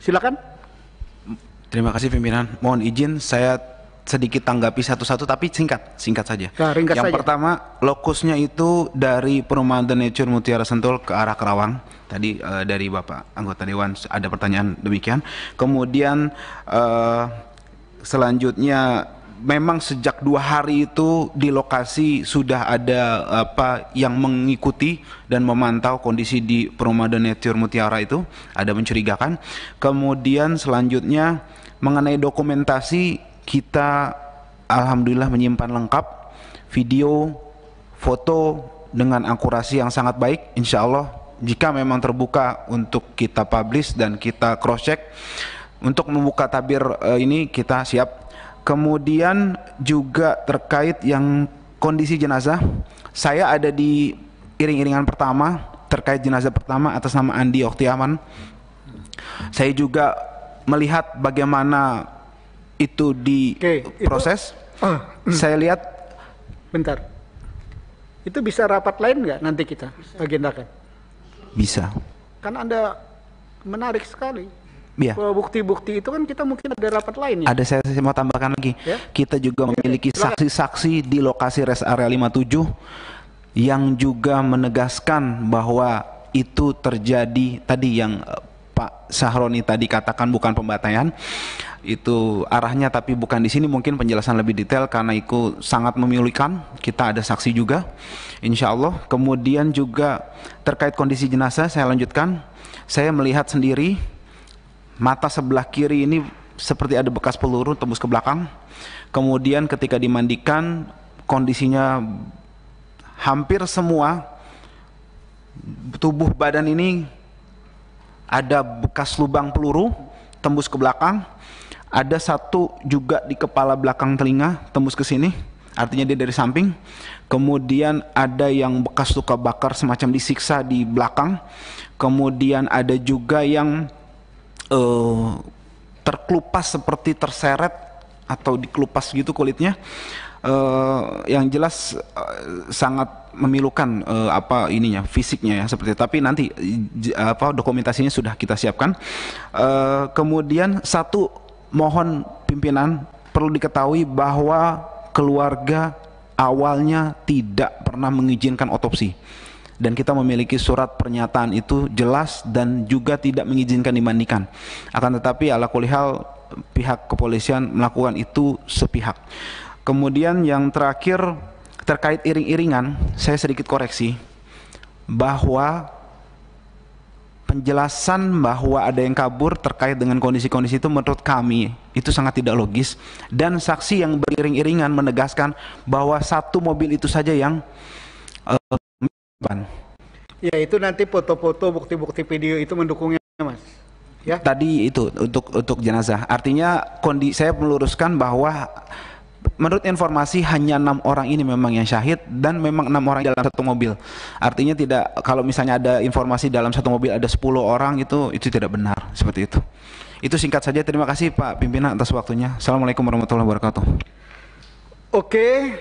Silakan. Terima kasih pimpinan. Mohon izin saya sedikit tanggapi satu-satu tapi singkat, singkat saja. Nah, Yang saja. pertama, lokusnya itu dari Perumahan The Nature Mutiara Sentul ke arah Kerawang Tadi uh, dari Bapak anggota dewan ada pertanyaan demikian. Kemudian uh, selanjutnya memang sejak dua hari itu di lokasi sudah ada apa yang mengikuti dan memantau kondisi di Perumada Nature Mutiara itu ada mencurigakan. Kemudian selanjutnya mengenai dokumentasi kita alhamdulillah menyimpan lengkap video, foto dengan akurasi yang sangat baik insya Allah jika memang terbuka untuk kita publish dan kita cross check untuk membuka tabir eh, ini kita siap Kemudian juga terkait yang kondisi jenazah, saya ada di iring-iringan pertama terkait jenazah pertama atas nama Andi Oktiaman. Saya juga melihat bagaimana itu diproses. Uh, ah, mm. Saya lihat bentar. Itu bisa rapat lain nggak nanti kita agendakan? Bisa. Kan Anda menarik sekali Iya. bukti-bukti itu kan kita mungkin ada rapat lain ya. Ada saya, saya mau tambahkan lagi. Ya? Kita juga memiliki saksi-saksi di lokasi rest area 57 yang juga menegaskan bahwa itu terjadi tadi yang eh, Pak Sahroni tadi katakan bukan pembatayan itu arahnya tapi bukan di sini mungkin penjelasan lebih detail karena itu sangat memilukan kita ada saksi juga insya Allah kemudian juga terkait kondisi jenazah saya lanjutkan saya melihat sendiri mata sebelah kiri ini seperti ada bekas peluru tembus ke belakang. Kemudian ketika dimandikan kondisinya hampir semua tubuh badan ini ada bekas lubang peluru tembus ke belakang. Ada satu juga di kepala belakang telinga tembus ke sini, artinya dia dari samping. Kemudian ada yang bekas luka bakar semacam disiksa di belakang. Kemudian ada juga yang Eh, terkelupas seperti terseret atau dikelupas gitu kulitnya uh, yang jelas uh, sangat memilukan uh, apa ininya fisiknya ya seperti tapi nanti apa dokumentasinya sudah kita siapkan uh, kemudian satu mohon pimpinan perlu diketahui bahwa keluarga awalnya tidak pernah mengizinkan otopsi dan kita memiliki surat pernyataan itu jelas dan juga tidak mengizinkan dimandikan. Akan tetapi ala kulihal pihak kepolisian melakukan itu sepihak. Kemudian yang terakhir terkait iring-iringan, saya sedikit koreksi bahwa penjelasan bahwa ada yang kabur terkait dengan kondisi-kondisi itu menurut kami itu sangat tidak logis dan saksi yang beriring-iringan menegaskan bahwa satu mobil itu saja yang uh, depan. Ya itu nanti foto-foto bukti-bukti video itu mendukungnya mas. Ya. Tadi itu untuk untuk jenazah. Artinya kondisi saya meluruskan bahwa menurut informasi hanya enam orang ini memang yang syahid dan memang enam orang dalam satu mobil. Artinya tidak kalau misalnya ada informasi dalam satu mobil ada 10 orang itu itu tidak benar seperti itu. Itu singkat saja. Terima kasih Pak Pimpinan atas waktunya. Assalamualaikum warahmatullahi wabarakatuh. Oke,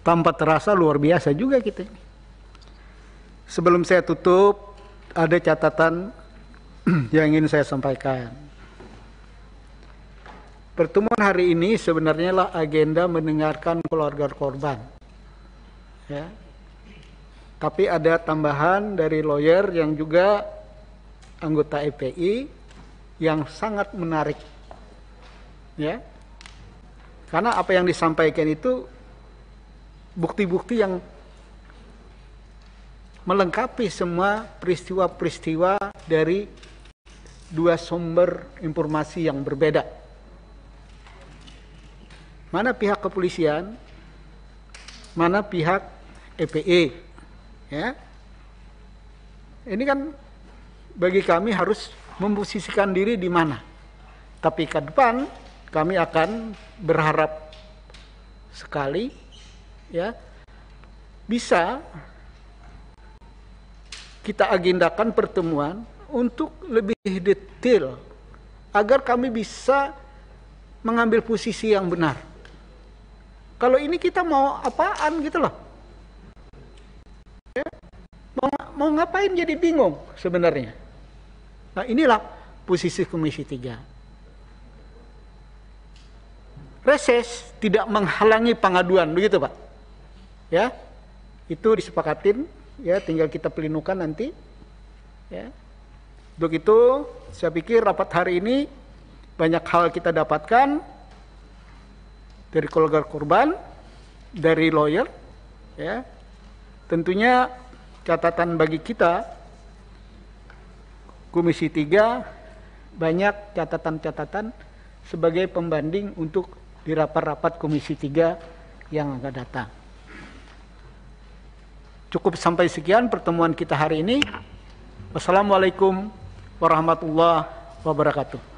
tanpa terasa luar biasa juga kita. Sebelum saya tutup, ada catatan yang ingin saya sampaikan. Pertemuan hari ini sebenarnya lah agenda mendengarkan keluarga korban. Ya. Tapi ada tambahan dari lawyer yang juga anggota EPI yang sangat menarik. Ya. Karena apa yang disampaikan itu bukti-bukti yang melengkapi semua peristiwa-peristiwa dari dua sumber informasi yang berbeda. Mana pihak kepolisian, mana pihak EPE. E, ya. Ini kan bagi kami harus memposisikan diri di mana. Tapi ke depan kami akan berharap sekali ya bisa kita agendakan pertemuan untuk lebih detail agar kami bisa mengambil posisi yang benar. Kalau ini kita mau apaan gitu loh. Ya, mau, mau ngapain jadi bingung sebenarnya. Nah inilah posisi Komisi 3. Reses tidak menghalangi pengaduan, begitu Pak. Ya, itu disepakatin ya tinggal kita pelinukan nanti ya untuk itu saya pikir rapat hari ini banyak hal kita dapatkan dari keluarga korban dari lawyer ya tentunya catatan bagi kita komisi tiga banyak catatan-catatan sebagai pembanding untuk di rapat-rapat komisi tiga yang akan datang Cukup sampai sekian pertemuan kita hari ini. Wassalamualaikum warahmatullahi wabarakatuh.